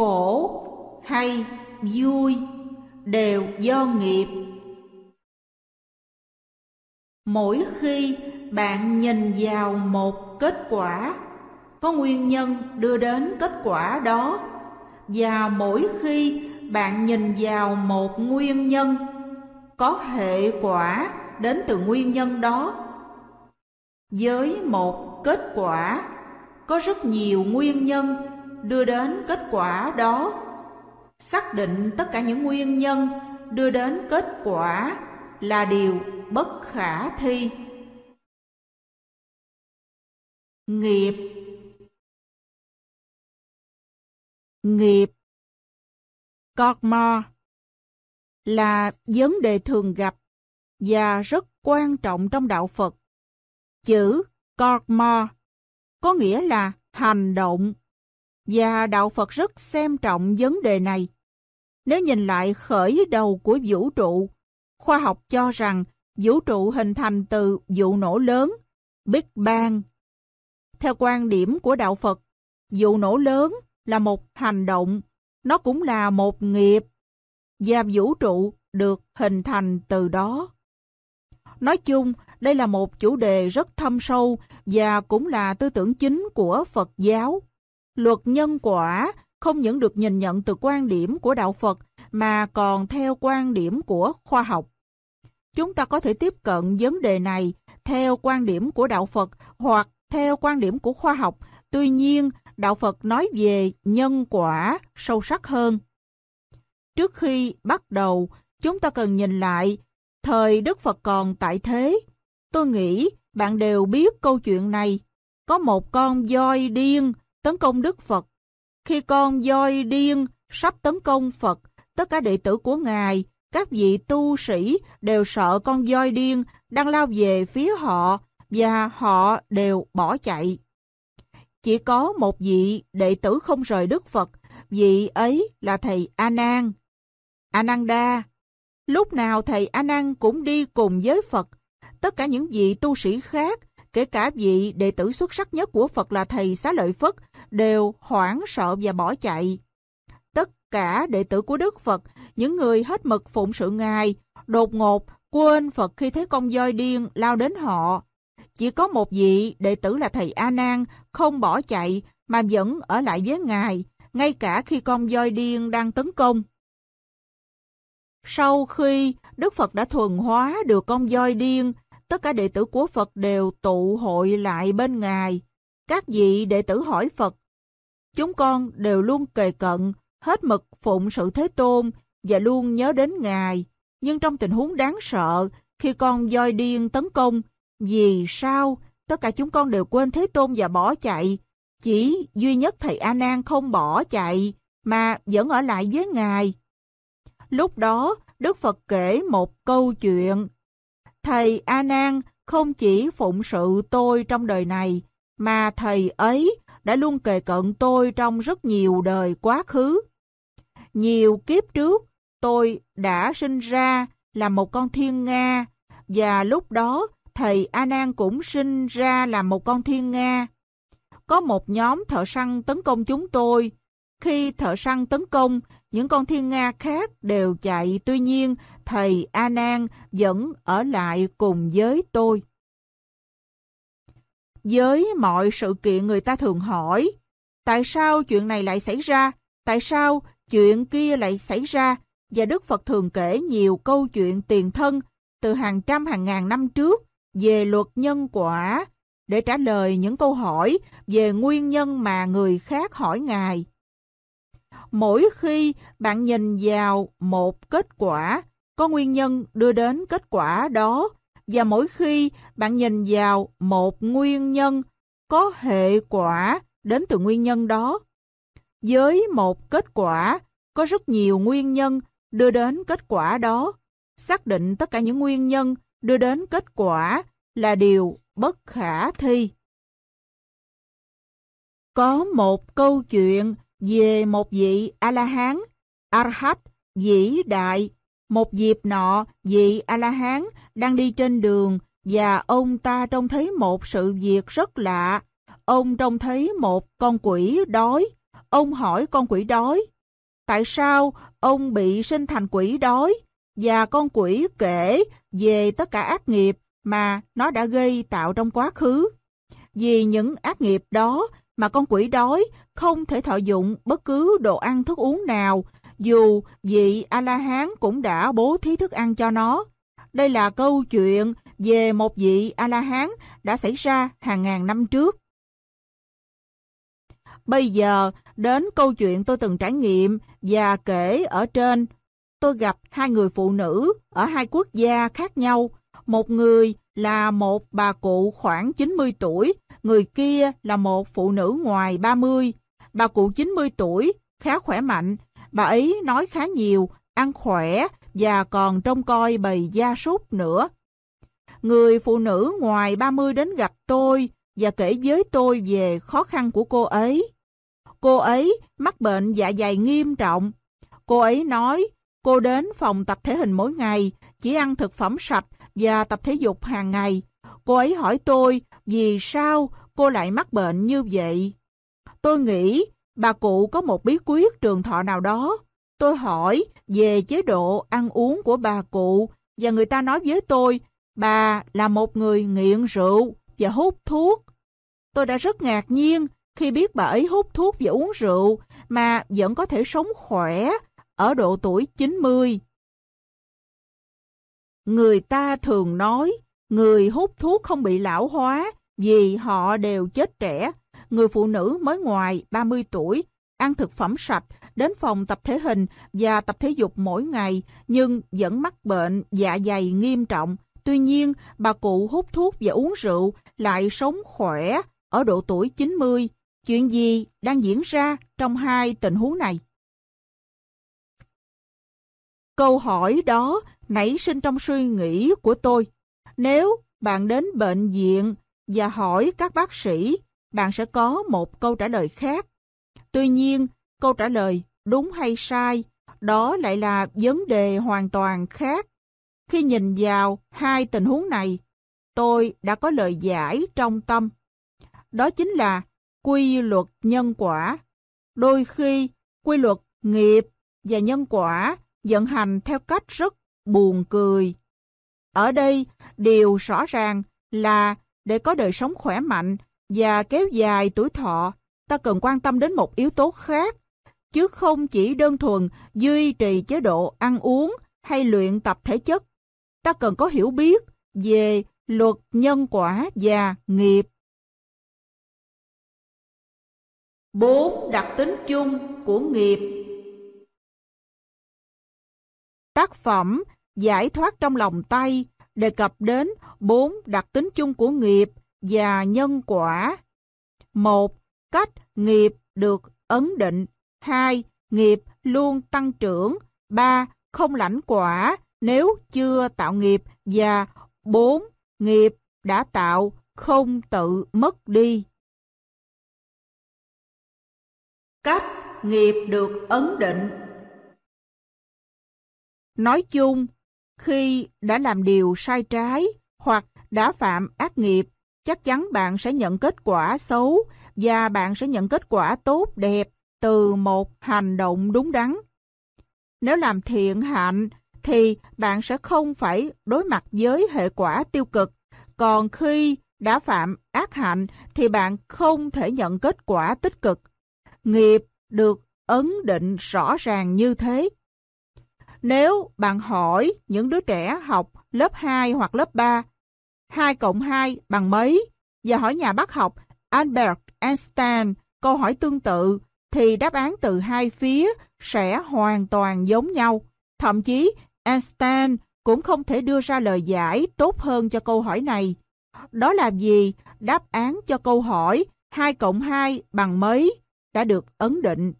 khổ hay vui đều do nghiệp mỗi khi bạn nhìn vào một kết quả có nguyên nhân đưa đến kết quả đó và mỗi khi bạn nhìn vào một nguyên nhân có hệ quả đến từ nguyên nhân đó với một kết quả có rất nhiều nguyên nhân đưa đến kết quả đó. Xác định tất cả những nguyên nhân đưa đến kết quả là điều bất khả thi. Nghiệp Nghiệp karma là vấn đề thường gặp và rất quan trọng trong đạo Phật. Chữ Karma có nghĩa là hành động và đạo Phật rất xem trọng vấn đề này. Nếu nhìn lại khởi đầu của vũ trụ, khoa học cho rằng vũ trụ hình thành từ vụ nổ lớn, Big Bang. Theo quan điểm của đạo Phật, vụ nổ lớn là một hành động, nó cũng là một nghiệp, và vũ trụ được hình thành từ đó. Nói chung, đây là một chủ đề rất thâm sâu và cũng là tư tưởng chính của Phật giáo luật nhân quả không những được nhìn nhận từ quan điểm của đạo Phật mà còn theo quan điểm của khoa học. Chúng ta có thể tiếp cận vấn đề này theo quan điểm của đạo Phật hoặc theo quan điểm của khoa học. Tuy nhiên, đạo Phật nói về nhân quả sâu sắc hơn. Trước khi bắt đầu, chúng ta cần nhìn lại thời Đức Phật còn tại thế. Tôi nghĩ bạn đều biết câu chuyện này. Có một con voi điên tấn công Đức Phật. Khi con voi điên sắp tấn công Phật, tất cả đệ tử của Ngài, các vị tu sĩ đều sợ con voi điên đang lao về phía họ và họ đều bỏ chạy. Chỉ có một vị đệ tử không rời Đức Phật, vị ấy là thầy A Nan. Ananda, lúc nào thầy A Nan cũng đi cùng với Phật. Tất cả những vị tu sĩ khác Kể cả vị đệ tử xuất sắc nhất của Phật là thầy Xá Lợi Phất đều hoảng sợ và bỏ chạy. Tất cả đệ tử của Đức Phật, những người hết mực phụng sự Ngài, đột ngột quên Phật khi thấy con voi điên lao đến họ. Chỉ có một vị đệ tử là thầy A Nan không bỏ chạy mà vẫn ở lại với Ngài, ngay cả khi con voi điên đang tấn công. Sau khi Đức Phật đã thuần hóa được con voi điên tất cả đệ tử của Phật đều tụ hội lại bên Ngài. Các vị đệ tử hỏi Phật, chúng con đều luôn kề cận, hết mực phụng sự Thế Tôn và luôn nhớ đến Ngài. Nhưng trong tình huống đáng sợ, khi con voi điên tấn công, vì sao tất cả chúng con đều quên Thế Tôn và bỏ chạy? Chỉ duy nhất thầy A Nan không bỏ chạy mà vẫn ở lại với Ngài. Lúc đó, Đức Phật kể một câu chuyện thầy A Nan không chỉ phụng sự tôi trong đời này mà thầy ấy đã luôn kề cận tôi trong rất nhiều đời quá khứ. Nhiều kiếp trước, tôi đã sinh ra là một con thiên nga và lúc đó thầy A Nan cũng sinh ra là một con thiên nga. Có một nhóm thợ săn tấn công chúng tôi. Khi thợ săn tấn công những con thiên nga khác đều chạy, tuy nhiên thầy A Nan vẫn ở lại cùng với tôi. Với mọi sự kiện người ta thường hỏi, tại sao chuyện này lại xảy ra, tại sao chuyện kia lại xảy ra, và Đức Phật thường kể nhiều câu chuyện tiền thân từ hàng trăm hàng ngàn năm trước về luật nhân quả để trả lời những câu hỏi về nguyên nhân mà người khác hỏi Ngài mỗi khi bạn nhìn vào một kết quả có nguyên nhân đưa đến kết quả đó và mỗi khi bạn nhìn vào một nguyên nhân có hệ quả đến từ nguyên nhân đó. Với một kết quả có rất nhiều nguyên nhân đưa đến kết quả đó. Xác định tất cả những nguyên nhân đưa đến kết quả là điều bất khả thi. Có một câu chuyện về một vị A-la-hán, Arhab, vĩ đại, một dịp nọ vị A-la-hán đang đi trên đường và ông ta trông thấy một sự việc rất lạ. Ông trông thấy một con quỷ đói. Ông hỏi con quỷ đói, tại sao ông bị sinh thành quỷ đói? Và con quỷ kể về tất cả ác nghiệp mà nó đã gây tạo trong quá khứ. Vì những ác nghiệp đó mà con quỷ đói không thể thọ dụng bất cứ đồ ăn thức uống nào, dù vị A-la-hán cũng đã bố thí thức ăn cho nó. Đây là câu chuyện về một vị A-la-hán đã xảy ra hàng ngàn năm trước. Bây giờ, đến câu chuyện tôi từng trải nghiệm và kể ở trên, tôi gặp hai người phụ nữ ở hai quốc gia khác nhau. Một người là một bà cụ khoảng 90 tuổi người kia là một phụ nữ ngoài 30. Bà cụ 90 tuổi, khá khỏe mạnh, bà ấy nói khá nhiều, ăn khỏe và còn trông coi bầy gia súc nữa. Người phụ nữ ngoài 30 đến gặp tôi và kể với tôi về khó khăn của cô ấy. Cô ấy mắc bệnh dạ dày nghiêm trọng. Cô ấy nói cô đến phòng tập thể hình mỗi ngày, chỉ ăn thực phẩm sạch và tập thể dục hàng ngày cô ấy hỏi tôi vì sao cô lại mắc bệnh như vậy. Tôi nghĩ bà cụ có một bí quyết trường thọ nào đó. Tôi hỏi về chế độ ăn uống của bà cụ và người ta nói với tôi bà là một người nghiện rượu và hút thuốc. Tôi đã rất ngạc nhiên khi biết bà ấy hút thuốc và uống rượu mà vẫn có thể sống khỏe ở độ tuổi 90. Người ta thường nói Người hút thuốc không bị lão hóa vì họ đều chết trẻ. Người phụ nữ mới ngoài 30 tuổi, ăn thực phẩm sạch, đến phòng tập thể hình và tập thể dục mỗi ngày nhưng vẫn mắc bệnh dạ dày nghiêm trọng. Tuy nhiên, bà cụ hút thuốc và uống rượu lại sống khỏe ở độ tuổi 90. Chuyện gì đang diễn ra trong hai tình huống này? Câu hỏi đó nảy sinh trong suy nghĩ của tôi. Nếu bạn đến bệnh viện và hỏi các bác sĩ, bạn sẽ có một câu trả lời khác. Tuy nhiên, câu trả lời đúng hay sai, đó lại là vấn đề hoàn toàn khác. Khi nhìn vào hai tình huống này, tôi đã có lời giải trong tâm. Đó chính là quy luật nhân quả. Đôi khi, quy luật nghiệp và nhân quả vận hành theo cách rất buồn cười ở đây, điều rõ ràng là để có đời sống khỏe mạnh và kéo dài tuổi thọ, ta cần quan tâm đến một yếu tố khác, chứ không chỉ đơn thuần duy trì chế độ ăn uống hay luyện tập thể chất. Ta cần có hiểu biết về luật nhân quả và nghiệp. 4. Đặc tính chung của nghiệp Tác phẩm giải thoát trong lòng tay đề cập đến bốn đặc tính chung của nghiệp và nhân quả. một Cách nghiệp được ấn định. hai Nghiệp luôn tăng trưởng. ba Không lãnh quả nếu chưa tạo nghiệp. Và bốn Nghiệp đã tạo không tự mất đi. Cách nghiệp được ấn định Nói chung, khi đã làm điều sai trái hoặc đã phạm ác nghiệp, chắc chắn bạn sẽ nhận kết quả xấu và bạn sẽ nhận kết quả tốt đẹp từ một hành động đúng đắn. Nếu làm thiện hạnh thì bạn sẽ không phải đối mặt với hệ quả tiêu cực, còn khi đã phạm ác hạnh thì bạn không thể nhận kết quả tích cực. Nghiệp được ấn định rõ ràng như thế. Nếu bạn hỏi những đứa trẻ học lớp 2 hoặc lớp 3, 2 cộng 2 bằng mấy? Và hỏi nhà bác học Albert Einstein câu hỏi tương tự, thì đáp án từ hai phía sẽ hoàn toàn giống nhau. Thậm chí, Einstein cũng không thể đưa ra lời giải tốt hơn cho câu hỏi này. Đó là gì? Đáp án cho câu hỏi 2 cộng 2 bằng mấy đã được ấn định.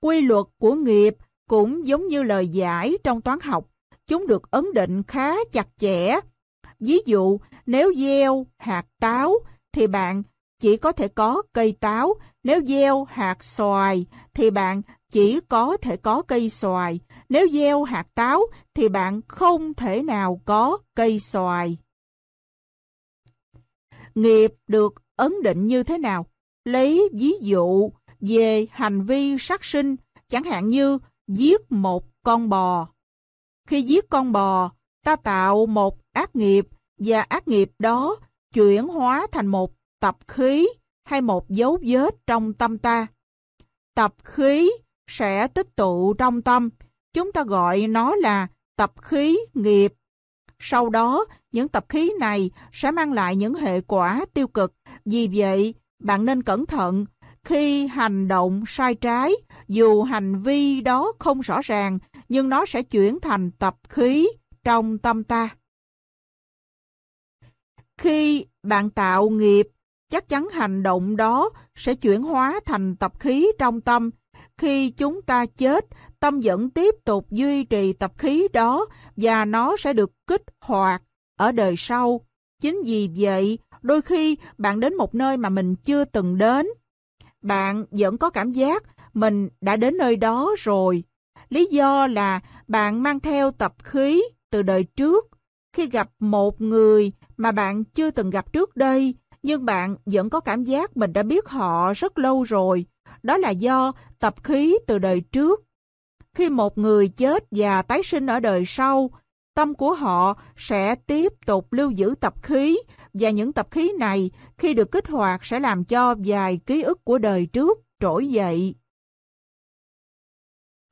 Quy luật của nghiệp cũng giống như lời giải trong toán học, chúng được ấn định khá chặt chẽ. Ví dụ, nếu gieo hạt táo thì bạn chỉ có thể có cây táo, nếu gieo hạt xoài thì bạn chỉ có thể có cây xoài, nếu gieo hạt táo thì bạn không thể nào có cây xoài. Nghiệp được ấn định như thế nào? Lấy ví dụ về hành vi sát sinh, chẳng hạn như giết một con bò. Khi giết con bò, ta tạo một ác nghiệp và ác nghiệp đó chuyển hóa thành một tập khí hay một dấu vết trong tâm ta. Tập khí sẽ tích tụ trong tâm, chúng ta gọi nó là tập khí nghiệp. Sau đó, những tập khí này sẽ mang lại những hệ quả tiêu cực. Vì vậy, bạn nên cẩn thận khi hành động sai trái dù hành vi đó không rõ ràng nhưng nó sẽ chuyển thành tập khí trong tâm ta khi bạn tạo nghiệp chắc chắn hành động đó sẽ chuyển hóa thành tập khí trong tâm khi chúng ta chết tâm vẫn tiếp tục duy trì tập khí đó và nó sẽ được kích hoạt ở đời sau chính vì vậy đôi khi bạn đến một nơi mà mình chưa từng đến bạn vẫn có cảm giác mình đã đến nơi đó rồi. Lý do là bạn mang theo tập khí từ đời trước. Khi gặp một người mà bạn chưa từng gặp trước đây, nhưng bạn vẫn có cảm giác mình đã biết họ rất lâu rồi. Đó là do tập khí từ đời trước. Khi một người chết và tái sinh ở đời sau, tâm của họ sẽ tiếp tục lưu giữ tập khí và những tập khí này khi được kích hoạt sẽ làm cho vài ký ức của đời trước trỗi dậy.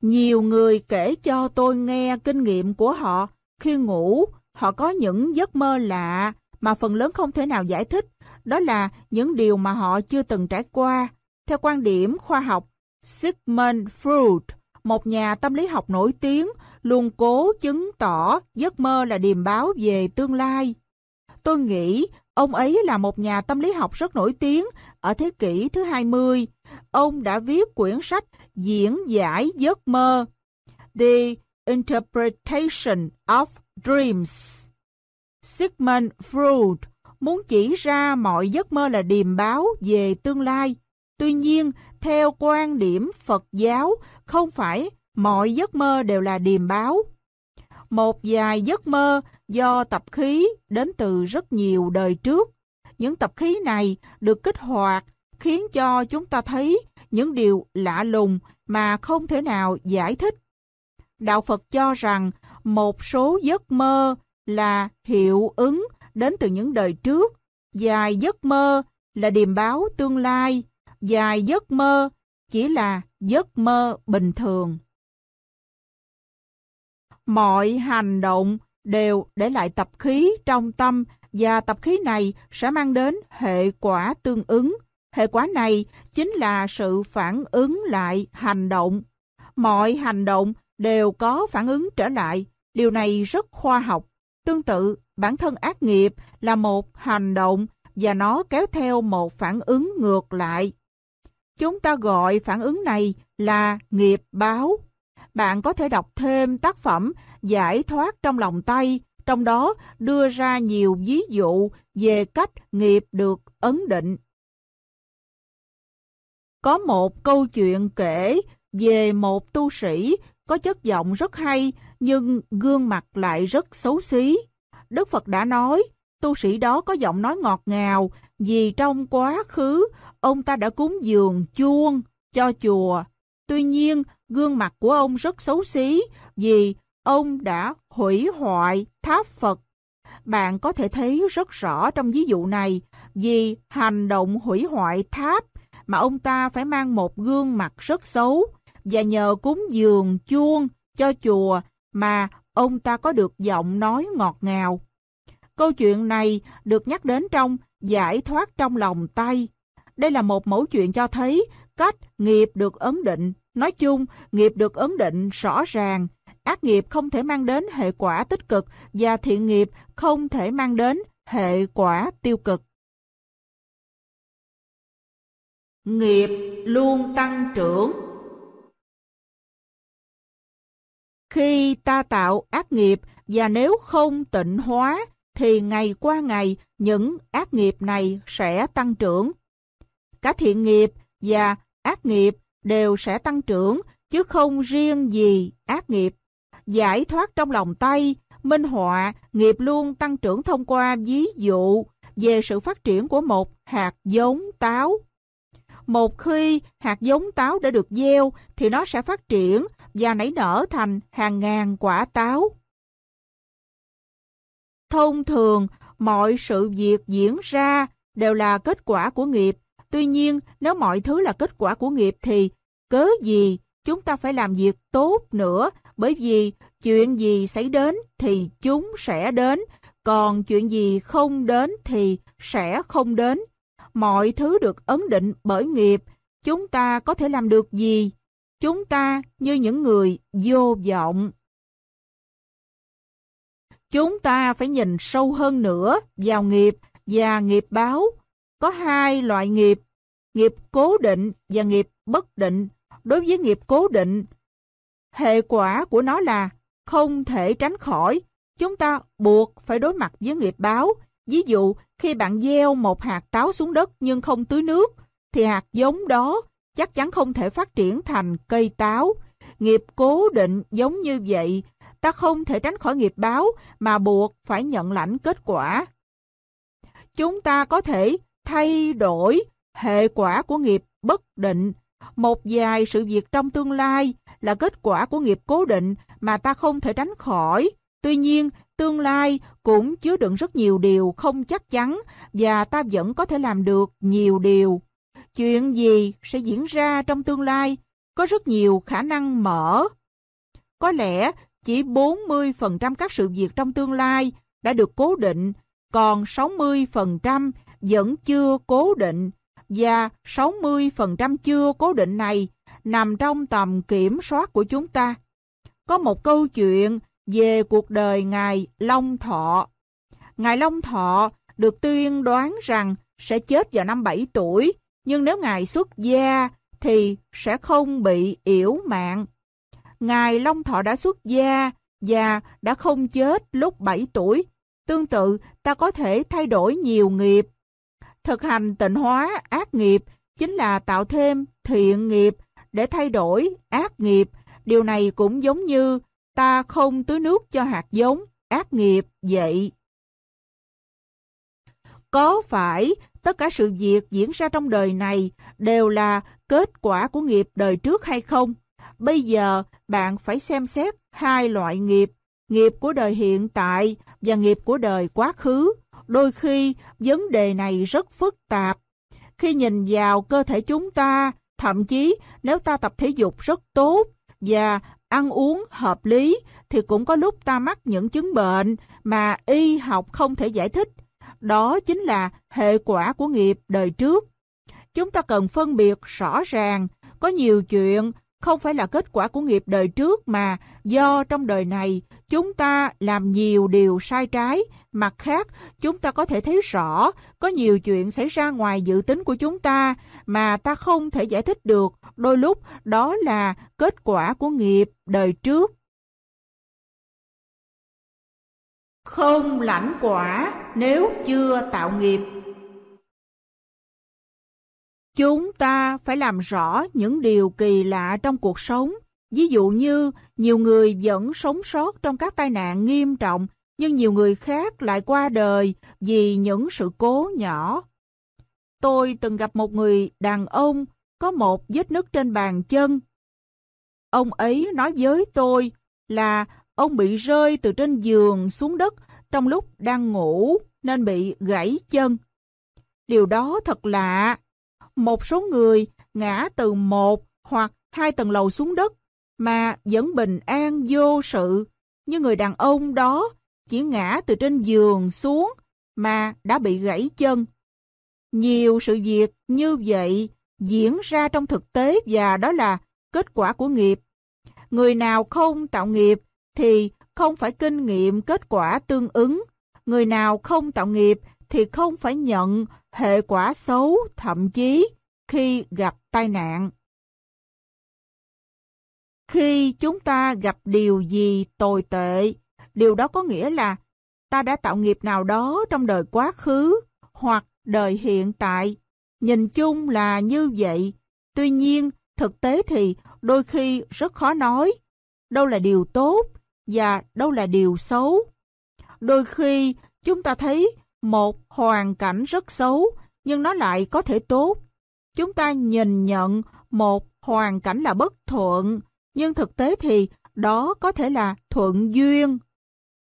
Nhiều người kể cho tôi nghe kinh nghiệm của họ khi ngủ, họ có những giấc mơ lạ mà phần lớn không thể nào giải thích, đó là những điều mà họ chưa từng trải qua. Theo quan điểm khoa học Sigmund Freud, một nhà tâm lý học nổi tiếng, luôn cố chứng tỏ giấc mơ là điềm báo về tương lai. Tôi nghĩ ông ấy là một nhà tâm lý học rất nổi tiếng ở thế kỷ thứ 20. Ông đã viết quyển sách Diễn giải giấc mơ The Interpretation of Dreams. Sigmund Freud muốn chỉ ra mọi giấc mơ là điềm báo về tương lai. Tuy nhiên, theo quan điểm Phật giáo, không phải mọi giấc mơ đều là điềm báo. Một vài giấc mơ do tập khí đến từ rất nhiều đời trước. Những tập khí này được kích hoạt khiến cho chúng ta thấy những điều lạ lùng mà không thể nào giải thích. Đạo Phật cho rằng một số giấc mơ là hiệu ứng đến từ những đời trước, vài giấc mơ là điềm báo tương lai dài giấc mơ chỉ là giấc mơ bình thường. Mọi hành động đều để lại tập khí trong tâm và tập khí này sẽ mang đến hệ quả tương ứng. Hệ quả này chính là sự phản ứng lại hành động. Mọi hành động đều có phản ứng trở lại. Điều này rất khoa học. Tương tự, bản thân ác nghiệp là một hành động và nó kéo theo một phản ứng ngược lại. Chúng ta gọi phản ứng này là nghiệp báo. Bạn có thể đọc thêm tác phẩm Giải thoát trong lòng tay, trong đó đưa ra nhiều ví dụ về cách nghiệp được ấn định. Có một câu chuyện kể về một tu sĩ có chất giọng rất hay nhưng gương mặt lại rất xấu xí. Đức Phật đã nói tu sĩ đó có giọng nói ngọt ngào vì trong quá khứ ông ta đã cúng dường chuông cho chùa. Tuy nhiên, gương mặt của ông rất xấu xí vì ông đã hủy hoại tháp Phật. Bạn có thể thấy rất rõ trong ví dụ này vì hành động hủy hoại tháp mà ông ta phải mang một gương mặt rất xấu và nhờ cúng dường chuông cho chùa mà ông ta có được giọng nói ngọt ngào. Câu chuyện này được nhắc đến trong Giải thoát trong lòng tay. Đây là một mẫu chuyện cho thấy cách nghiệp được ấn định. Nói chung, nghiệp được ấn định rõ ràng. Ác nghiệp không thể mang đến hệ quả tích cực và thiện nghiệp không thể mang đến hệ quả tiêu cực. Nghiệp luôn tăng trưởng Khi ta tạo ác nghiệp và nếu không tịnh hóa thì ngày qua ngày những ác nghiệp này sẽ tăng trưởng. Cả thiện nghiệp và ác nghiệp đều sẽ tăng trưởng chứ không riêng gì ác nghiệp. Giải thoát trong lòng tay, minh họa, nghiệp luôn tăng trưởng thông qua ví dụ về sự phát triển của một hạt giống táo. Một khi hạt giống táo đã được gieo thì nó sẽ phát triển và nảy nở thành hàng ngàn quả táo. Thông thường, mọi sự việc diễn ra đều là kết quả của nghiệp. Tuy nhiên, nếu mọi thứ là kết quả của nghiệp thì cớ gì chúng ta phải làm việc tốt nữa bởi vì chuyện gì xảy đến thì chúng sẽ đến, còn chuyện gì không đến thì sẽ không đến. Mọi thứ được ấn định bởi nghiệp, chúng ta có thể làm được gì? Chúng ta như những người vô vọng. Chúng ta phải nhìn sâu hơn nữa vào nghiệp và nghiệp báo. Có hai loại nghiệp, nghiệp cố định và nghiệp bất định. Đối với nghiệp cố định, hệ quả của nó là không thể tránh khỏi. Chúng ta buộc phải đối mặt với nghiệp báo. Ví dụ, khi bạn gieo một hạt táo xuống đất nhưng không tưới nước, thì hạt giống đó chắc chắn không thể phát triển thành cây táo. Nghiệp cố định giống như vậy, ta không thể tránh khỏi nghiệp báo mà buộc phải nhận lãnh kết quả. Chúng ta có thể thay đổi hệ quả của nghiệp bất định. Một vài sự việc trong tương lai là kết quả của nghiệp cố định mà ta không thể tránh khỏi. Tuy nhiên, tương lai cũng chứa đựng rất nhiều điều không chắc chắn và ta vẫn có thể làm được nhiều điều. Chuyện gì sẽ diễn ra trong tương lai có rất nhiều khả năng mở. Có lẽ chỉ 40% các sự việc trong tương lai đã được cố định, còn 60% vẫn chưa cố định và 60% chưa cố định này nằm trong tầm kiểm soát của chúng ta. Có một câu chuyện về cuộc đời Ngài Long Thọ. Ngài Long Thọ được tuyên đoán rằng sẽ chết vào năm 7 tuổi, nhưng nếu Ngài xuất gia thì sẽ không bị yểu mạng. Ngài Long Thọ đã xuất gia và đã không chết lúc 7 tuổi. Tương tự, ta có thể thay đổi nhiều nghiệp. Thực hành tịnh hóa ác nghiệp chính là tạo thêm thiện nghiệp để thay đổi ác nghiệp. Điều này cũng giống như ta không tưới nước cho hạt giống ác nghiệp vậy. Có phải tất cả sự việc diễn ra trong đời này đều là kết quả của nghiệp đời trước hay không? Bây giờ bạn phải xem xét hai loại nghiệp, nghiệp của đời hiện tại và nghiệp của đời quá khứ. Đôi khi vấn đề này rất phức tạp. Khi nhìn vào cơ thể chúng ta, thậm chí nếu ta tập thể dục rất tốt và ăn uống hợp lý thì cũng có lúc ta mắc những chứng bệnh mà y học không thể giải thích. Đó chính là hệ quả của nghiệp đời trước. Chúng ta cần phân biệt rõ ràng, có nhiều chuyện không phải là kết quả của nghiệp đời trước mà do trong đời này chúng ta làm nhiều điều sai trái. Mặt khác, chúng ta có thể thấy rõ có nhiều chuyện xảy ra ngoài dự tính của chúng ta mà ta không thể giải thích được. Đôi lúc đó là kết quả của nghiệp đời trước. Không lãnh quả nếu chưa tạo nghiệp Chúng ta phải làm rõ những điều kỳ lạ trong cuộc sống. Ví dụ như nhiều người vẫn sống sót trong các tai nạn nghiêm trọng nhưng nhiều người khác lại qua đời vì những sự cố nhỏ. Tôi từng gặp một người đàn ông có một vết nứt trên bàn chân. Ông ấy nói với tôi là ông bị rơi từ trên giường xuống đất trong lúc đang ngủ nên bị gãy chân. Điều đó thật lạ một số người ngã từ một hoặc hai tầng lầu xuống đất mà vẫn bình an vô sự, như người đàn ông đó chỉ ngã từ trên giường xuống mà đã bị gãy chân. Nhiều sự việc như vậy diễn ra trong thực tế và đó là kết quả của nghiệp. Người nào không tạo nghiệp thì không phải kinh nghiệm kết quả tương ứng. Người nào không tạo nghiệp thì không phải nhận hệ quả xấu thậm chí khi gặp tai nạn. Khi chúng ta gặp điều gì tồi tệ, điều đó có nghĩa là ta đã tạo nghiệp nào đó trong đời quá khứ hoặc đời hiện tại. Nhìn chung là như vậy. Tuy nhiên, thực tế thì đôi khi rất khó nói đâu là điều tốt và đâu là điều xấu. Đôi khi chúng ta thấy một hoàn cảnh rất xấu nhưng nó lại có thể tốt. Chúng ta nhìn nhận một hoàn cảnh là bất thuận, nhưng thực tế thì đó có thể là thuận duyên.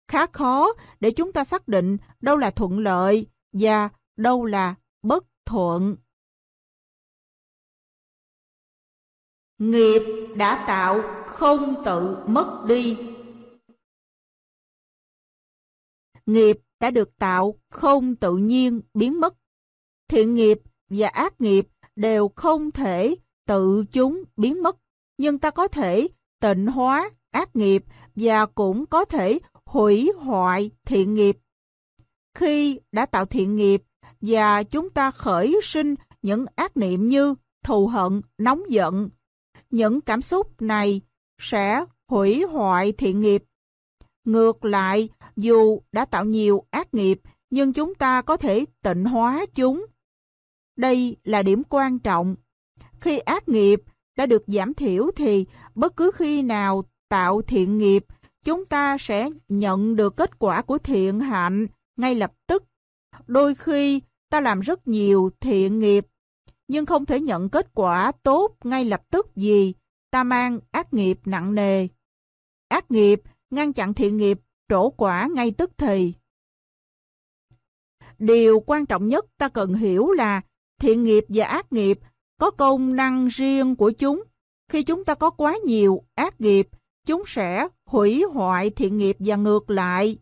Khá khó để chúng ta xác định đâu là thuận lợi và đâu là bất thuận. Nghiệp đã tạo không tự mất đi. Nghiệp đã được tạo không tự nhiên biến mất. Thiện nghiệp và ác nghiệp đều không thể tự chúng biến mất, nhưng ta có thể tịnh hóa ác nghiệp và cũng có thể hủy hoại thiện nghiệp. Khi đã tạo thiện nghiệp và chúng ta khởi sinh những ác niệm như thù hận, nóng giận, những cảm xúc này sẽ hủy hoại thiện nghiệp Ngược lại, dù đã tạo nhiều ác nghiệp, nhưng chúng ta có thể tịnh hóa chúng. Đây là điểm quan trọng. Khi ác nghiệp đã được giảm thiểu thì bất cứ khi nào tạo thiện nghiệp, chúng ta sẽ nhận được kết quả của thiện hạnh ngay lập tức. Đôi khi ta làm rất nhiều thiện nghiệp, nhưng không thể nhận kết quả tốt ngay lập tức gì ta mang ác nghiệp nặng nề. Ác nghiệp ngăn chặn thiện nghiệp, trổ quả ngay tức thì. Điều quan trọng nhất ta cần hiểu là thiện nghiệp và ác nghiệp có công năng riêng của chúng. Khi chúng ta có quá nhiều ác nghiệp, chúng sẽ hủy hoại thiện nghiệp và ngược lại.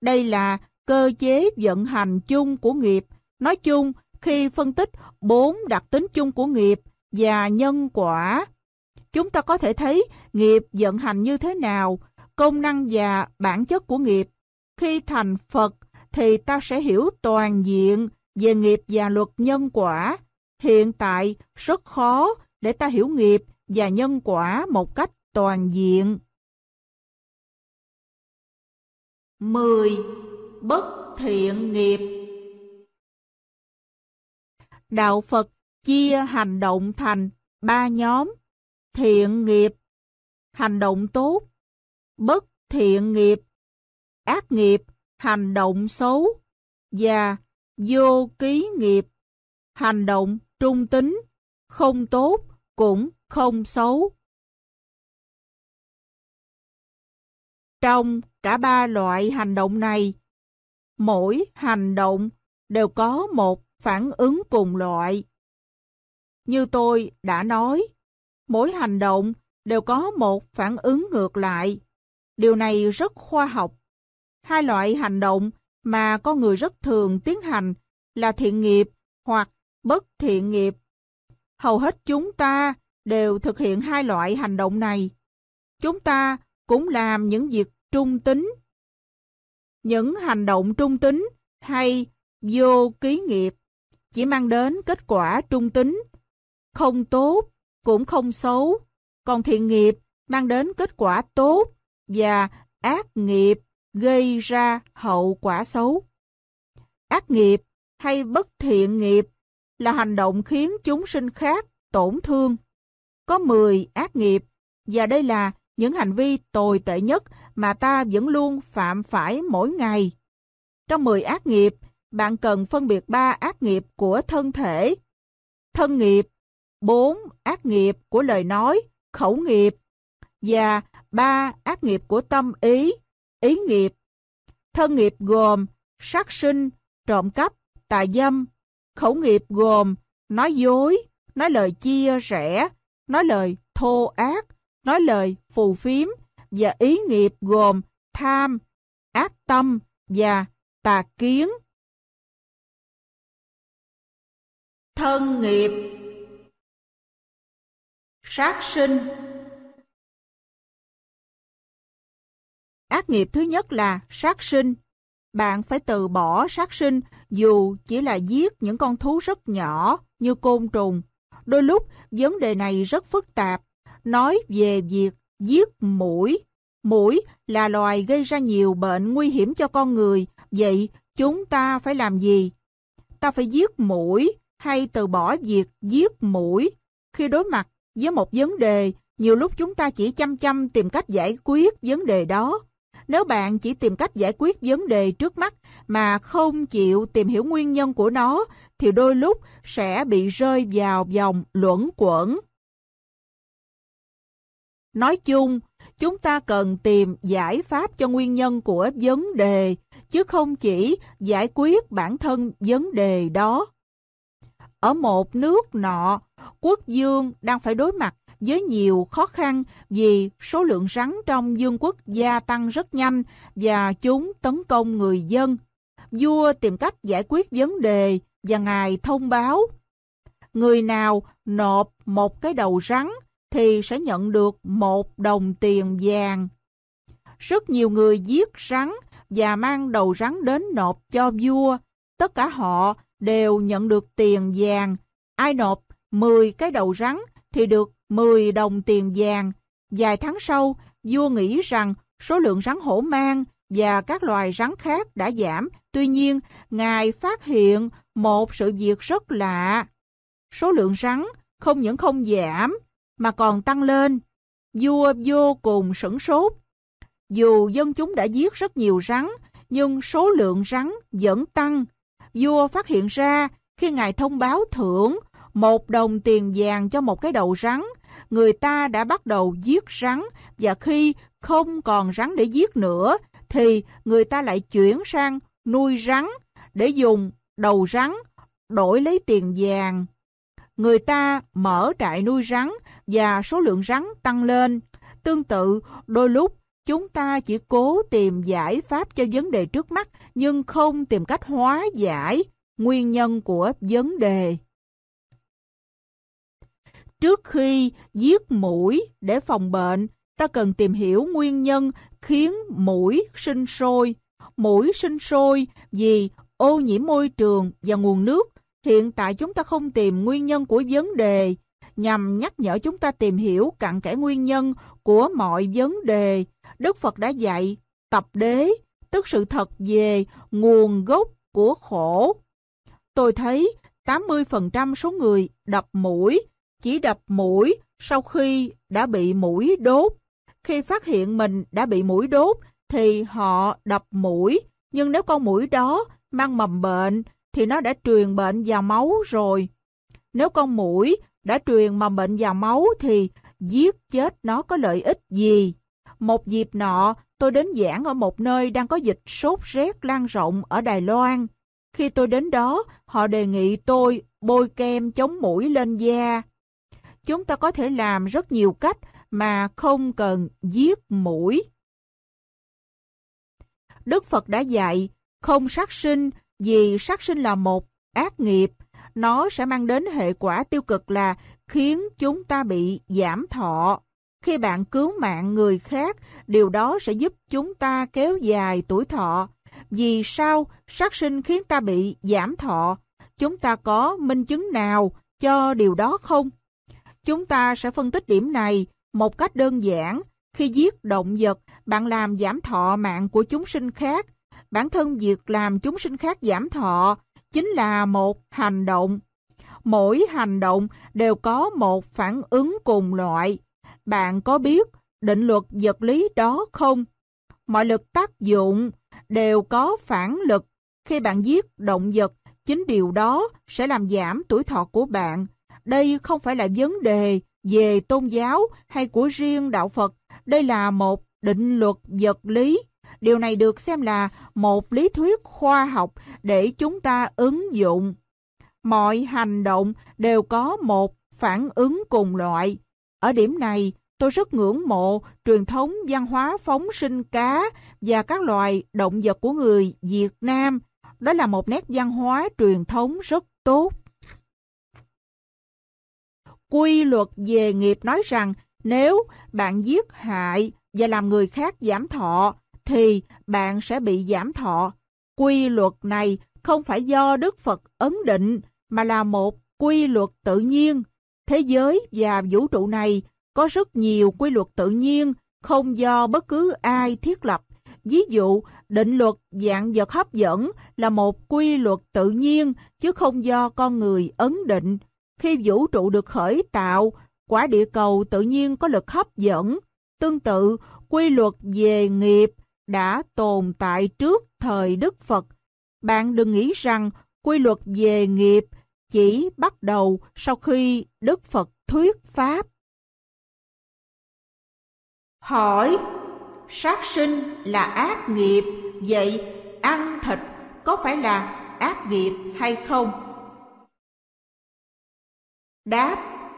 Đây là cơ chế vận hành chung của nghiệp. Nói chung, khi phân tích bốn đặc tính chung của nghiệp và nhân quả, chúng ta có thể thấy nghiệp vận hành như thế nào công năng và bản chất của nghiệp. Khi thành Phật thì ta sẽ hiểu toàn diện về nghiệp và luật nhân quả. Hiện tại rất khó để ta hiểu nghiệp và nhân quả một cách toàn diện. 10. Bất thiện nghiệp Đạo Phật chia hành động thành ba nhóm. Thiện nghiệp, hành động tốt, bất thiện nghiệp, ác nghiệp, hành động xấu và vô ký nghiệp, hành động trung tính, không tốt cũng không xấu. Trong cả ba loại hành động này, mỗi hành động đều có một phản ứng cùng loại. Như tôi đã nói, mỗi hành động đều có một phản ứng ngược lại. Điều này rất khoa học. Hai loại hành động mà con người rất thường tiến hành là thiện nghiệp hoặc bất thiện nghiệp. Hầu hết chúng ta đều thực hiện hai loại hành động này. Chúng ta cũng làm những việc trung tính. Những hành động trung tính hay vô ký nghiệp chỉ mang đến kết quả trung tính, không tốt cũng không xấu, còn thiện nghiệp mang đến kết quả tốt và ác nghiệp gây ra hậu quả xấu. Ác nghiệp hay bất thiện nghiệp là hành động khiến chúng sinh khác tổn thương. Có 10 ác nghiệp và đây là những hành vi tồi tệ nhất mà ta vẫn luôn phạm phải mỗi ngày. Trong 10 ác nghiệp, bạn cần phân biệt 3 ác nghiệp của thân thể, thân nghiệp, 4 ác nghiệp của lời nói, khẩu nghiệp và ba ác nghiệp của tâm ý, ý nghiệp. Thân nghiệp gồm sát sinh, trộm cắp, tà dâm. Khẩu nghiệp gồm nói dối, nói lời chia rẽ, nói lời thô ác, nói lời phù phiếm và ý nghiệp gồm tham, ác tâm và tà kiến. Thân nghiệp Sát sinh Ác nghiệp thứ nhất là sát sinh. Bạn phải từ bỏ sát sinh dù chỉ là giết những con thú rất nhỏ như côn trùng. Đôi lúc vấn đề này rất phức tạp. Nói về việc giết mũi. Mũi là loài gây ra nhiều bệnh nguy hiểm cho con người. Vậy chúng ta phải làm gì? Ta phải giết mũi hay từ bỏ việc giết mũi. Khi đối mặt với một vấn đề, nhiều lúc chúng ta chỉ chăm chăm tìm cách giải quyết vấn đề đó. Nếu bạn chỉ tìm cách giải quyết vấn đề trước mắt mà không chịu tìm hiểu nguyên nhân của nó, thì đôi lúc sẽ bị rơi vào vòng luẩn quẩn. Nói chung, chúng ta cần tìm giải pháp cho nguyên nhân của vấn đề, chứ không chỉ giải quyết bản thân vấn đề đó. Ở một nước nọ, quốc dương đang phải đối mặt với nhiều khó khăn vì số lượng rắn trong dương quốc gia tăng rất nhanh và chúng tấn công người dân. Vua tìm cách giải quyết vấn đề và ngài thông báo người nào nộp một cái đầu rắn thì sẽ nhận được một đồng tiền vàng. Rất nhiều người giết rắn và mang đầu rắn đến nộp cho vua. Tất cả họ đều nhận được tiền vàng. Ai nộp 10 cái đầu rắn thì được 10 đồng tiền vàng. Vài tháng sau, vua nghĩ rằng số lượng rắn hổ mang và các loài rắn khác đã giảm. Tuy nhiên, ngài phát hiện một sự việc rất lạ. Số lượng rắn không những không giảm mà còn tăng lên. Vua vô cùng sửng sốt. Dù dân chúng đã giết rất nhiều rắn, nhưng số lượng rắn vẫn tăng. Vua phát hiện ra khi ngài thông báo thưởng một đồng tiền vàng cho một cái đầu rắn người ta đã bắt đầu giết rắn và khi không còn rắn để giết nữa thì người ta lại chuyển sang nuôi rắn để dùng đầu rắn đổi lấy tiền vàng. Người ta mở trại nuôi rắn và số lượng rắn tăng lên. Tương tự, đôi lúc chúng ta chỉ cố tìm giải pháp cho vấn đề trước mắt nhưng không tìm cách hóa giải nguyên nhân của vấn đề trước khi giết mũi để phòng bệnh, ta cần tìm hiểu nguyên nhân khiến mũi sinh sôi. Mũi sinh sôi vì ô nhiễm môi trường và nguồn nước. Hiện tại chúng ta không tìm nguyên nhân của vấn đề nhằm nhắc nhở chúng ta tìm hiểu cặn kẽ nguyên nhân của mọi vấn đề. Đức Phật đã dạy tập đế, tức sự thật về nguồn gốc của khổ. Tôi thấy 80% số người đập mũi chỉ đập mũi sau khi đã bị mũi đốt. Khi phát hiện mình đã bị mũi đốt thì họ đập mũi, nhưng nếu con mũi đó mang mầm bệnh thì nó đã truyền bệnh vào máu rồi. Nếu con mũi đã truyền mầm bệnh vào máu thì giết chết nó có lợi ích gì? Một dịp nọ, tôi đến giảng ở một nơi đang có dịch sốt rét lan rộng ở Đài Loan. Khi tôi đến đó, họ đề nghị tôi bôi kem chống mũi lên da chúng ta có thể làm rất nhiều cách mà không cần giết mũi. Đức Phật đã dạy không sát sinh vì sát sinh là một ác nghiệp. Nó sẽ mang đến hệ quả tiêu cực là khiến chúng ta bị giảm thọ. Khi bạn cứu mạng người khác, điều đó sẽ giúp chúng ta kéo dài tuổi thọ. Vì sao sát sinh khiến ta bị giảm thọ? Chúng ta có minh chứng nào cho điều đó không? Chúng ta sẽ phân tích điểm này một cách đơn giản. Khi giết động vật, bạn làm giảm thọ mạng của chúng sinh khác. Bản thân việc làm chúng sinh khác giảm thọ chính là một hành động. Mỗi hành động đều có một phản ứng cùng loại. Bạn có biết định luật vật lý đó không? Mọi lực tác dụng đều có phản lực. Khi bạn giết động vật, chính điều đó sẽ làm giảm tuổi thọ của bạn. Đây không phải là vấn đề về tôn giáo hay của riêng đạo Phật. Đây là một định luật vật lý. Điều này được xem là một lý thuyết khoa học để chúng ta ứng dụng. Mọi hành động đều có một phản ứng cùng loại. Ở điểm này, tôi rất ngưỡng mộ truyền thống văn hóa phóng sinh cá và các loài động vật của người Việt Nam. Đó là một nét văn hóa truyền thống rất tốt quy luật về nghiệp nói rằng nếu bạn giết hại và làm người khác giảm thọ thì bạn sẽ bị giảm thọ. Quy luật này không phải do Đức Phật ấn định mà là một quy luật tự nhiên. Thế giới và vũ trụ này có rất nhiều quy luật tự nhiên không do bất cứ ai thiết lập. Ví dụ, định luật dạng vật hấp dẫn là một quy luật tự nhiên chứ không do con người ấn định. Khi vũ trụ được khởi tạo, quả địa cầu tự nhiên có lực hấp dẫn. Tương tự, quy luật về nghiệp đã tồn tại trước thời Đức Phật. Bạn đừng nghĩ rằng quy luật về nghiệp chỉ bắt đầu sau khi Đức Phật thuyết Pháp. Hỏi, sát sinh là ác nghiệp, vậy ăn thịt có phải là ác nghiệp hay không? Đáp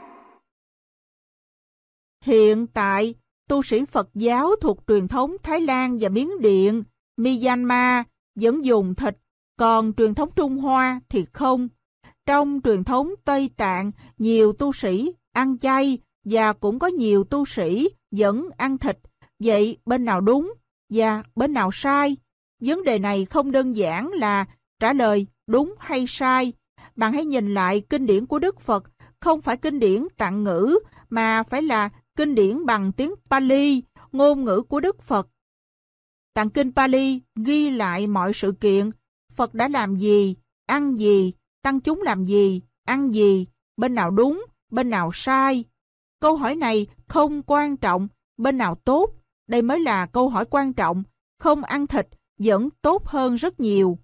Hiện tại, tu sĩ Phật giáo thuộc truyền thống Thái Lan và Miến Điện, Myanmar vẫn dùng thịt, còn truyền thống Trung Hoa thì không. Trong truyền thống Tây Tạng, nhiều tu sĩ ăn chay và cũng có nhiều tu sĩ vẫn ăn thịt. Vậy bên nào đúng và bên nào sai? Vấn đề này không đơn giản là trả lời đúng hay sai. Bạn hãy nhìn lại kinh điển của Đức Phật không phải kinh điển tạng ngữ mà phải là kinh điển bằng tiếng Pali, ngôn ngữ của Đức Phật. Tạng kinh Pali ghi lại mọi sự kiện Phật đã làm gì, ăn gì, tăng chúng làm gì, ăn gì, bên nào đúng, bên nào sai. Câu hỏi này không quan trọng, bên nào tốt, đây mới là câu hỏi quan trọng, không ăn thịt vẫn tốt hơn rất nhiều.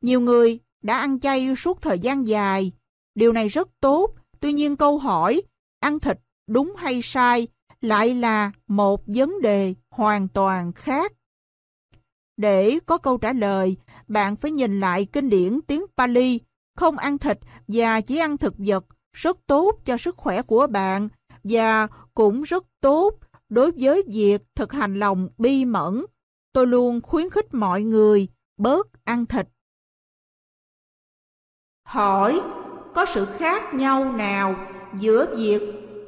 Nhiều người đã ăn chay suốt thời gian dài, điều này rất tốt Tuy nhiên câu hỏi ăn thịt đúng hay sai lại là một vấn đề hoàn toàn khác. Để có câu trả lời, bạn phải nhìn lại kinh điển tiếng Pali, không ăn thịt và chỉ ăn thực vật rất tốt cho sức khỏe của bạn và cũng rất tốt đối với việc thực hành lòng bi mẫn. Tôi luôn khuyến khích mọi người bớt ăn thịt. Hỏi có sự khác nhau nào giữa việc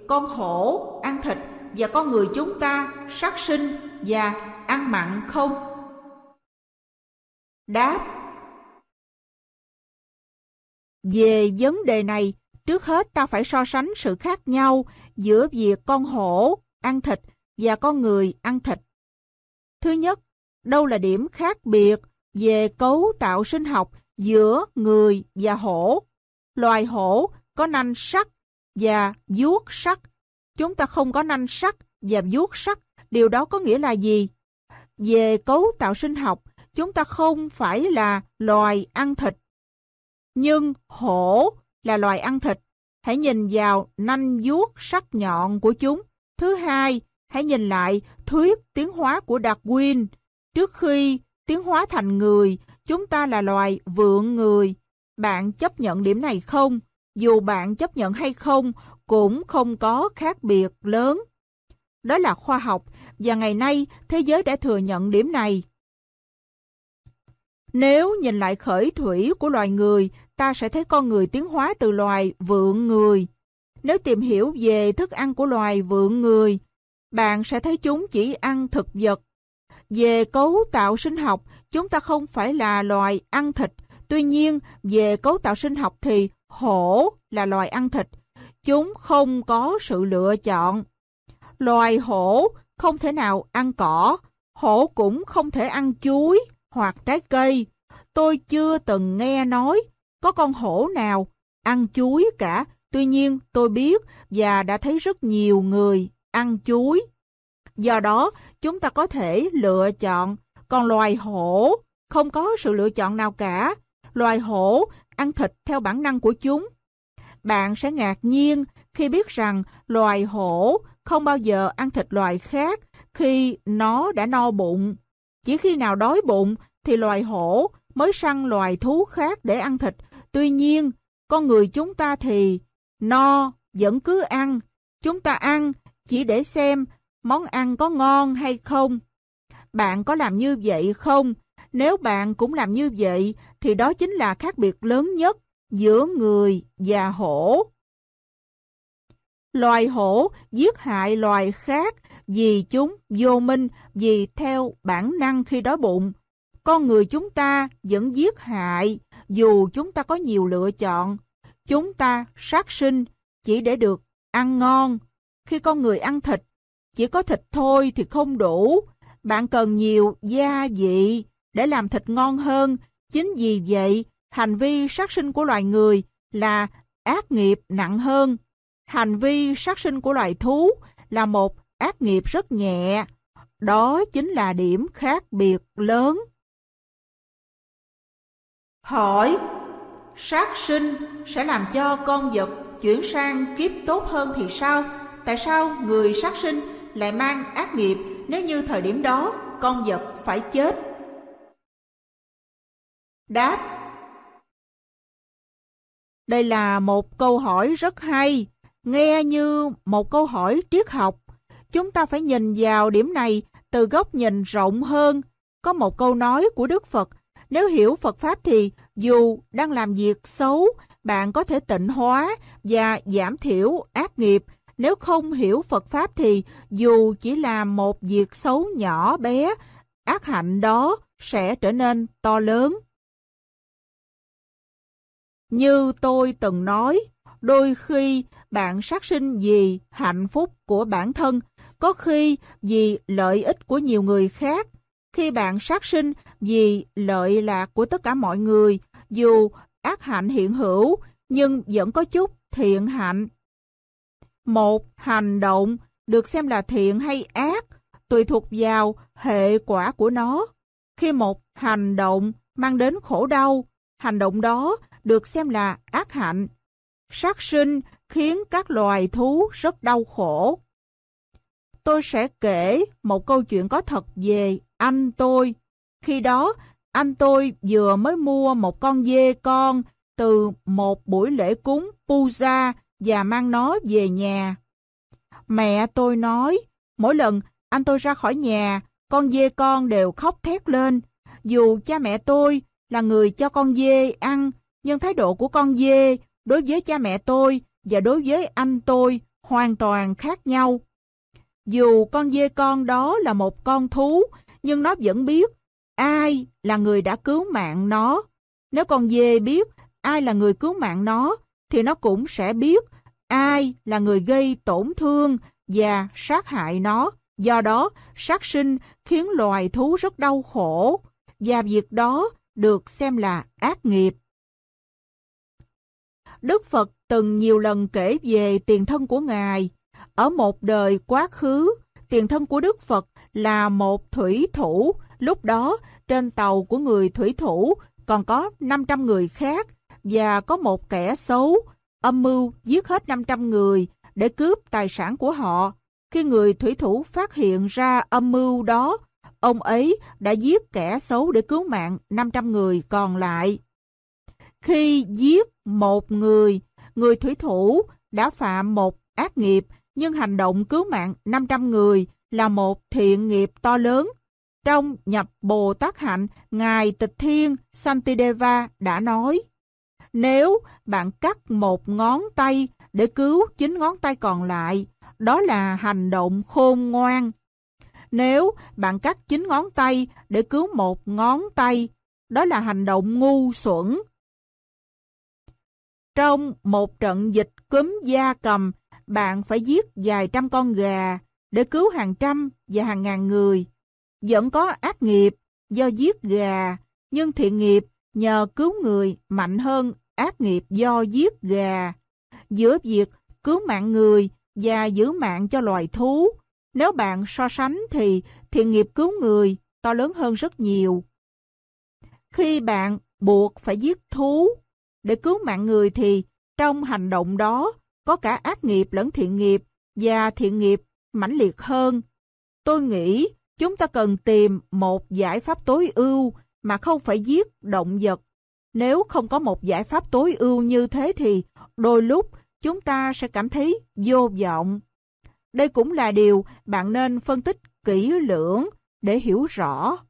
con hổ ăn thịt và con người chúng ta sát sinh và ăn mặn không? Đáp Về vấn đề này, trước hết ta phải so sánh sự khác nhau giữa việc con hổ ăn thịt và con người ăn thịt. Thứ nhất, đâu là điểm khác biệt về cấu tạo sinh học giữa người và hổ? loài hổ có nanh sắt và vuốt sắt. Chúng ta không có nanh sắt và vuốt sắt. Điều đó có nghĩa là gì? Về cấu tạo sinh học, chúng ta không phải là loài ăn thịt. Nhưng hổ là loài ăn thịt. Hãy nhìn vào nanh vuốt sắc nhọn của chúng. Thứ hai, hãy nhìn lại thuyết tiến hóa của Darwin. Trước khi tiến hóa thành người, chúng ta là loài vượng người. Bạn chấp nhận điểm này không? Dù bạn chấp nhận hay không, cũng không có khác biệt lớn. Đó là khoa học, và ngày nay thế giới đã thừa nhận điểm này. Nếu nhìn lại khởi thủy của loài người, ta sẽ thấy con người tiến hóa từ loài vượng người. Nếu tìm hiểu về thức ăn của loài vượng người, bạn sẽ thấy chúng chỉ ăn thực vật. Về cấu tạo sinh học, chúng ta không phải là loài ăn thịt Tuy nhiên, về cấu tạo sinh học thì hổ là loài ăn thịt. Chúng không có sự lựa chọn. Loài hổ không thể nào ăn cỏ, hổ cũng không thể ăn chuối hoặc trái cây. Tôi chưa từng nghe nói có con hổ nào ăn chuối cả. Tuy nhiên, tôi biết và đã thấy rất nhiều người ăn chuối. Do đó, chúng ta có thể lựa chọn, còn loài hổ không có sự lựa chọn nào cả loài hổ ăn thịt theo bản năng của chúng. Bạn sẽ ngạc nhiên khi biết rằng loài hổ không bao giờ ăn thịt loài khác khi nó đã no bụng. Chỉ khi nào đói bụng thì loài hổ mới săn loài thú khác để ăn thịt. Tuy nhiên, con người chúng ta thì no vẫn cứ ăn. Chúng ta ăn chỉ để xem món ăn có ngon hay không. Bạn có làm như vậy không nếu bạn cũng làm như vậy thì đó chính là khác biệt lớn nhất giữa người và hổ. Loài hổ giết hại loài khác vì chúng vô minh, vì theo bản năng khi đói bụng. Con người chúng ta vẫn giết hại dù chúng ta có nhiều lựa chọn. Chúng ta sát sinh chỉ để được ăn ngon. Khi con người ăn thịt, chỉ có thịt thôi thì không đủ. Bạn cần nhiều gia vị, để làm thịt ngon hơn. Chính vì vậy, hành vi sát sinh của loài người là ác nghiệp nặng hơn. Hành vi sát sinh của loài thú là một ác nghiệp rất nhẹ. Đó chính là điểm khác biệt lớn. Hỏi, sát sinh sẽ làm cho con vật chuyển sang kiếp tốt hơn thì sao? Tại sao người sát sinh lại mang ác nghiệp nếu như thời điểm đó con vật phải chết? Đáp Đây là một câu hỏi rất hay, nghe như một câu hỏi triết học. Chúng ta phải nhìn vào điểm này từ góc nhìn rộng hơn. Có một câu nói của Đức Phật, nếu hiểu Phật Pháp thì dù đang làm việc xấu, bạn có thể tịnh hóa và giảm thiểu ác nghiệp. Nếu không hiểu Phật Pháp thì dù chỉ là một việc xấu nhỏ bé, ác hạnh đó sẽ trở nên to lớn. Như tôi từng nói, đôi khi bạn sát sinh vì hạnh phúc của bản thân, có khi vì lợi ích của nhiều người khác. Khi bạn sát sinh vì lợi lạc của tất cả mọi người, dù ác hạnh hiện hữu nhưng vẫn có chút thiện hạnh. Một hành động được xem là thiện hay ác tùy thuộc vào hệ quả của nó. Khi một hành động mang đến khổ đau, hành động đó được xem là ác hạnh. Sát sinh khiến các loài thú rất đau khổ. Tôi sẽ kể một câu chuyện có thật về anh tôi. Khi đó, anh tôi vừa mới mua một con dê con từ một buổi lễ cúng Puja và mang nó về nhà. Mẹ tôi nói, mỗi lần anh tôi ra khỏi nhà, con dê con đều khóc thét lên. Dù cha mẹ tôi là người cho con dê ăn, nhưng thái độ của con dê đối với cha mẹ tôi và đối với anh tôi hoàn toàn khác nhau. Dù con dê con đó là một con thú, nhưng nó vẫn biết ai là người đã cứu mạng nó. Nếu con dê biết ai là người cứu mạng nó, thì nó cũng sẽ biết ai là người gây tổn thương và sát hại nó. Do đó, sát sinh khiến loài thú rất đau khổ, và việc đó được xem là ác nghiệp. Đức Phật từng nhiều lần kể về tiền thân của Ngài. Ở một đời quá khứ, tiền thân của Đức Phật là một thủy thủ. Lúc đó, trên tàu của người thủy thủ còn có 500 người khác và có một kẻ xấu âm mưu giết hết 500 người để cướp tài sản của họ. Khi người thủy thủ phát hiện ra âm mưu đó, ông ấy đã giết kẻ xấu để cứu mạng 500 người còn lại khi giết một người, người thủy thủ đã phạm một ác nghiệp, nhưng hành động cứu mạng 500 người là một thiện nghiệp to lớn. Trong nhập Bồ Tát Hạnh, Ngài Tịch Thiên Santideva đã nói, nếu bạn cắt một ngón tay để cứu chín ngón tay còn lại, đó là hành động khôn ngoan. Nếu bạn cắt chín ngón tay để cứu một ngón tay, đó là hành động ngu xuẩn. Trong một trận dịch cúm da cầm, bạn phải giết vài trăm con gà để cứu hàng trăm và hàng ngàn người. Vẫn có ác nghiệp do giết gà, nhưng thiện nghiệp nhờ cứu người mạnh hơn ác nghiệp do giết gà. Giữa việc cứu mạng người và giữ mạng cho loài thú, nếu bạn so sánh thì thiện nghiệp cứu người to lớn hơn rất nhiều. Khi bạn buộc phải giết thú, để cứu mạng người thì trong hành động đó có cả ác nghiệp lẫn thiện nghiệp và thiện nghiệp mãnh liệt hơn. Tôi nghĩ chúng ta cần tìm một giải pháp tối ưu mà không phải giết động vật. Nếu không có một giải pháp tối ưu như thế thì đôi lúc chúng ta sẽ cảm thấy vô vọng. Đây cũng là điều bạn nên phân tích kỹ lưỡng để hiểu rõ.